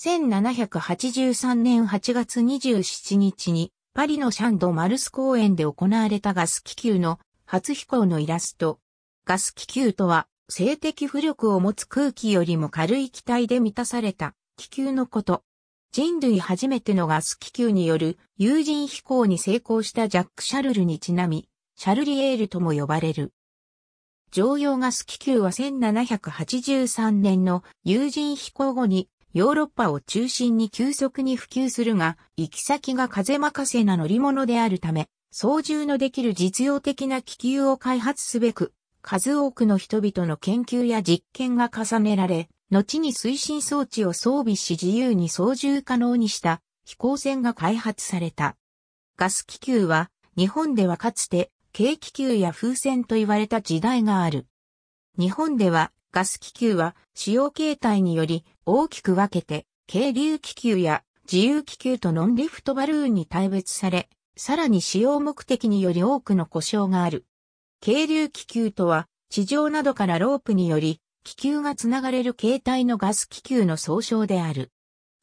1783年8月27日にパリのシャンド・マルス公園で行われたガス気球の初飛行のイラスト。ガス気球とは性的浮力を持つ空気よりも軽い気体で満たされた気球のこと。人類初めてのガス気球による有人飛行に成功したジャック・シャルルにちなみ、シャルリエールとも呼ばれる。常用ガス気球は1783年の有人飛行後にヨーロッパを中心に急速に普及するが、行き先が風任せな乗り物であるため、操縦のできる実用的な気球を開発すべく、数多くの人々の研究や実験が重ねられ、後に推進装置を装備し自由に操縦可能にした飛行船が開発された。ガス気球は日本ではかつて軽気球や風船と言われた時代がある。日本ではガス気球は使用形態により大きく分けて、軽流気球や自由気球とノンリフトバルーンに対別され、さらに使用目的により多くの故障がある。軽流気球とは、地上などからロープにより、気球がつながれる形態のガス気球の総称である。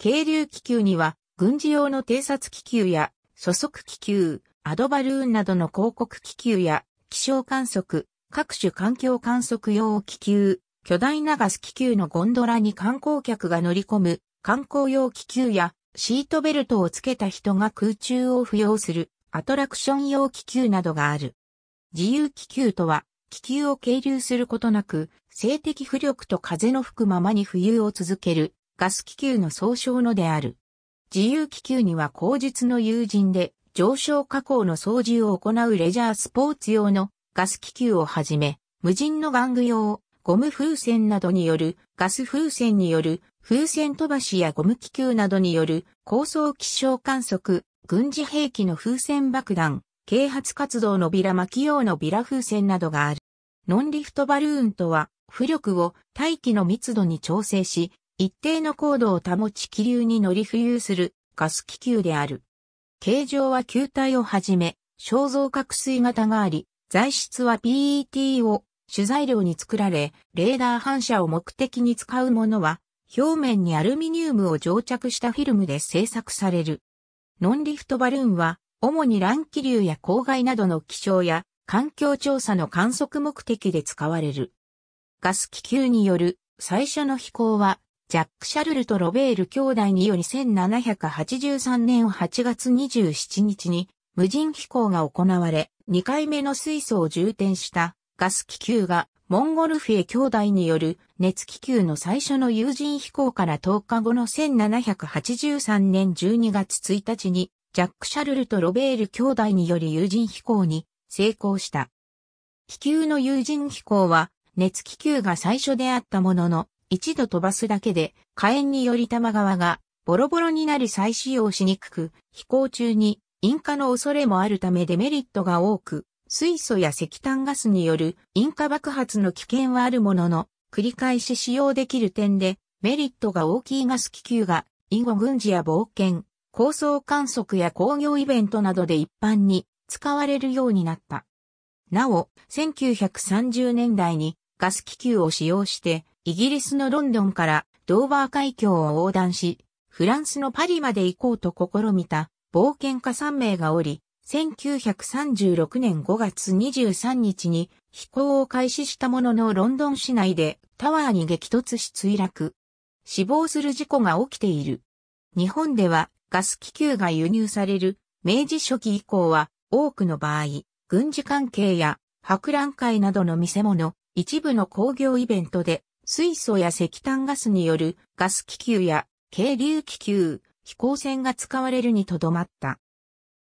軽流気球には、軍事用の偵察気球や、素速気球、アドバルーンなどの広告気球や、気象観測、各種環境観測用気球、巨大なガス気球のゴンドラに観光客が乗り込む観光用気球やシートベルトをつけた人が空中を浮揚するアトラクション用気球などがある。自由気球とは気球を係留することなく性的浮力と風の吹くままに浮遊を続けるガス気球の総称のである。自由気球には口日の友人で上昇加工の操縦を行うレジャースポーツ用のガス気球をはじめ無人の玩具用ゴム風船などによる、ガス風船による、風船飛ばしやゴム気球などによる、高層気象観測、軍事兵器の風船爆弾、啓発活動のビラ巻き用のビラ風船などがある。ノンリフトバルーンとは、浮力を大気の密度に調整し、一定の高度を保ち気流に乗り浮遊するガス気球である。形状は球体をはじめ、肖像覚水型があり、材質は PET を取材料に作られ、レーダー反射を目的に使うものは、表面にアルミニウムを蒸着したフィルムで製作される。ノンリフトバルーンは、主に乱気流や公害などの気象や環境調査の観測目的で使われる。ガス気球による最初の飛行は、ジャック・シャルルとロベール兄弟により1783年8月27日に無人飛行が行われ、2回目の水素を充填したガス気球がモンゴルフィエ兄弟による熱気球の最初の有人飛行から10日後の1783年12月1日にジャック・シャルルとロベール兄弟による有人飛行に成功した。気球の有人飛行は熱気球が最初であったものの一度飛ばすだけで火炎により玉川がボロボロになり再使用しにくく飛行中に引火の恐れもあるためデメリットが多く水素や石炭ガスによる引火爆発の危険はあるものの、繰り返し使用できる点でメリットが大きいガス気球が、以後軍事や冒険、高層観測や工業イベントなどで一般に使われるようになった。なお、1930年代にガス気球を使用して、イギリスのロンドンからドーバー海峡を横断し、フランスのパリまで行こうと試みた冒険家3名がおり、1936年5月23日に飛行を開始したもののロンドン市内でタワーに激突し墜落。死亡する事故が起きている。日本ではガス気球が輸入される明治初期以降は多くの場合、軍事関係や博覧会などの見せ物、一部の工業イベントで水素や石炭ガスによるガス気球や軽流気球、飛行船が使われるにとどまった。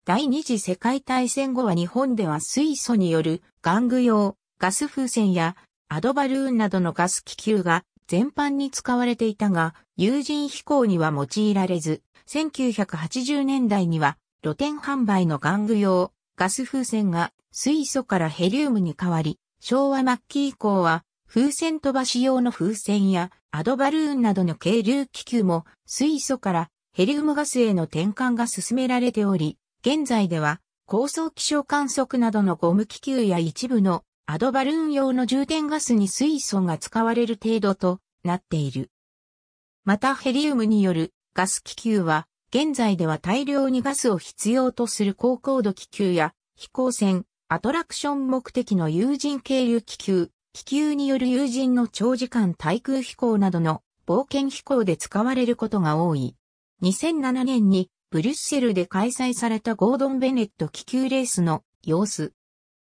第二次世界大戦後は日本では水素による玩具用ガス風船やアドバルーンなどのガス気球が全般に使われていたが、有人飛行には用いられず、1980年代には露天販売の玩具用ガス風船が水素からヘリウムに変わり、昭和末期以降は風船飛ばし用の風船やアドバルーンなどの軽流気球も水素からヘリウムガスへの転換が進められており、現在では、高層気象観測などのゴム気球や一部のアドバルーン用の充填ガスに水素が使われる程度となっている。またヘリウムによるガス気球は、現在では大量にガスを必要とする高高度気球や飛行船、アトラクション目的の有人経由気球、気球による有人の長時間対空飛行などの冒険飛行で使われることが多い。2007年にブリュッセルで開催されたゴードン・ベネット気球レースの様子。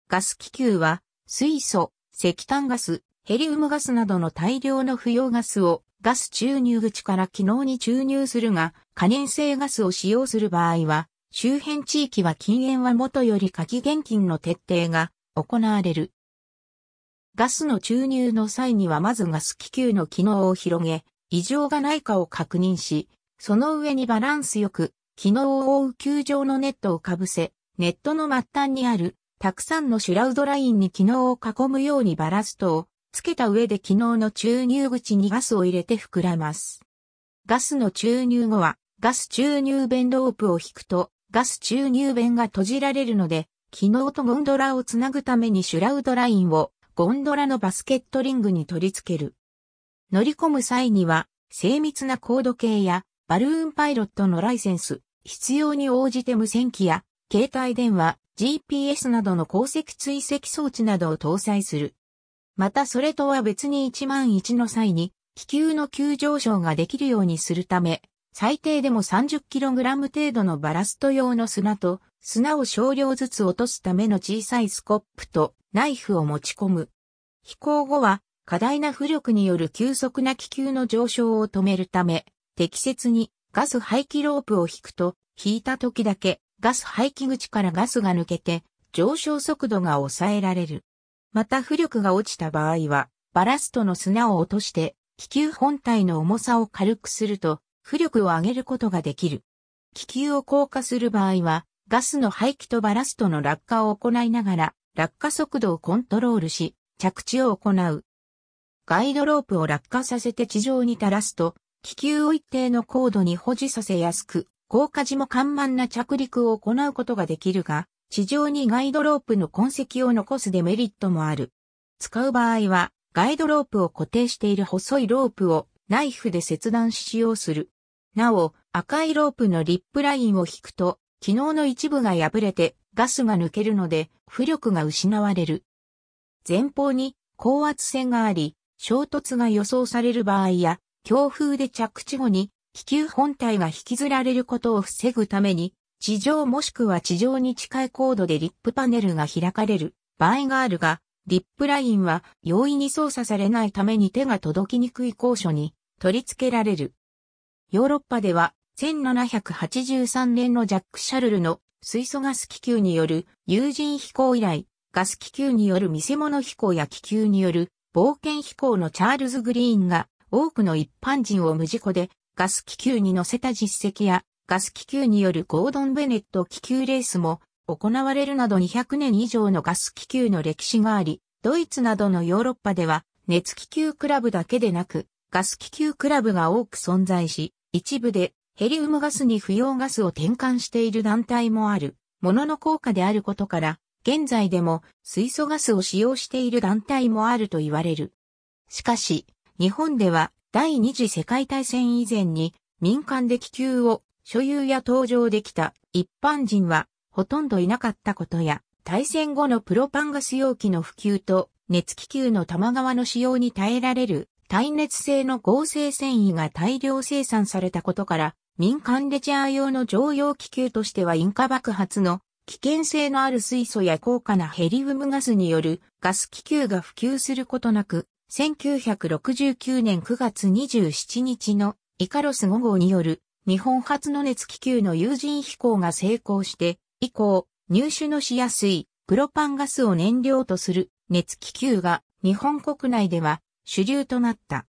ガス気球は水素、石炭ガス、ヘリウムガスなどの大量の不要ガスをガス注入口から機能に注入するが、可燃性ガスを使用する場合は、周辺地域は禁煙は元より下期現金の徹底が行われる。ガスの注入の際にはまずガス気球の機能を広げ、異常がないかを確認し、その上にバランスよく機能を覆う球状のネットをかぶせ、ネットの末端にある、たくさんのシュラウドラインに機能を囲むようにバラストをつけた上で機能の注入口にガスを入れて膨らます。ガスの注入後は、ガス注入弁ロープを引くと、ガス注入弁が閉じられるので、機能とゴンドラをつなぐためにシュラウドラインをゴンドラのバスケットリングに取り付ける。乗り込む際には、精密な高度計やバルーンパイロットのライセンス、必要に応じて無線機や携帯電話、GPS などの鉱石追跡装置などを搭載する。またそれとは別に1万1の際に気球の急上昇ができるようにするため、最低でも 30kg 程度のバラスト用の砂と砂を少量ずつ落とすための小さいスコップとナイフを持ち込む。飛行後は過大な浮力による急速な気球の上昇を止めるため、適切にガス排気ロープを引くと、引いた時だけガス排気口からガスが抜けて上昇速度が抑えられる。また浮力が落ちた場合は、バラストの砂を落として気球本体の重さを軽くすると、浮力を上げることができる。気球を降下する場合は、ガスの排気とバラストの落下を行いながら、落下速度をコントロールし、着地を行う。ガイドロープを落下させて地上に垂らすと、気球を一定の高度に保持させやすく、高架時も緩慢な着陸を行うことができるが、地上にガイドロープの痕跡を残すデメリットもある。使う場合は、ガイドロープを固定している細いロープをナイフで切断し使用する。なお、赤いロープのリップラインを引くと、機能の一部が破れてガスが抜けるので、浮力が失われる。前方に高圧線があり、衝突が予想される場合や、強風で着地後に気球本体が引きずられることを防ぐために、地上もしくは地上に近い高度でリップパネルが開かれる場合があるが、リップラインは容易に操作されないために手が届きにくい高所に取り付けられる。ヨーロッパでは1783年のジャック・シャルルの水素ガス気球による有人飛行以来、ガス気球による見せ物飛行や気球による冒険飛行のチャールズ・グリーンが多くの一般人を無事故でガス気球に乗せた実績やガス気球によるゴードン・ベネット気球レースも行われるなど200年以上のガス気球の歴史があり、ドイツなどのヨーロッパでは熱気球クラブだけでなくガス気球クラブが多く存在し、一部でヘリウムガスに不要ガスを転換している団体もある、ものの効果であることから、現在でも水素ガスを使用している団体もあると言われる。しかし、日本では第二次世界大戦以前に民間で気球を所有や登場できた一般人はほとんどいなかったことや、大戦後のプロパンガス容器の普及と熱気球の玉川の使用に耐えられる耐熱性の合成繊維が大量生産されたことから、民間レジャー用の常用気球としては引火爆発の危険性のある水素や高価なヘリウムガスによるガス気球が普及することなく、1969年9月27日のイカロス5号による日本初の熱気球の有人飛行が成功して以降入手のしやすいプロパンガスを燃料とする熱気球が日本国内では主流となった。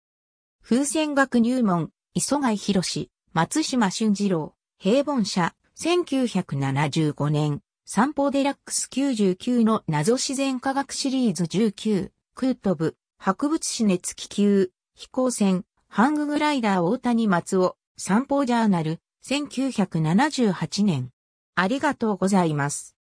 風船学入門、磯貝博士、松島俊二郎、平凡社、1975年、散歩デラックス99の謎自然科学シリーズ19、ートブ、博物誌熱気球、飛行船、ハンググライダー大谷松尾、散歩ジャーナル、1978年。ありがとうございます。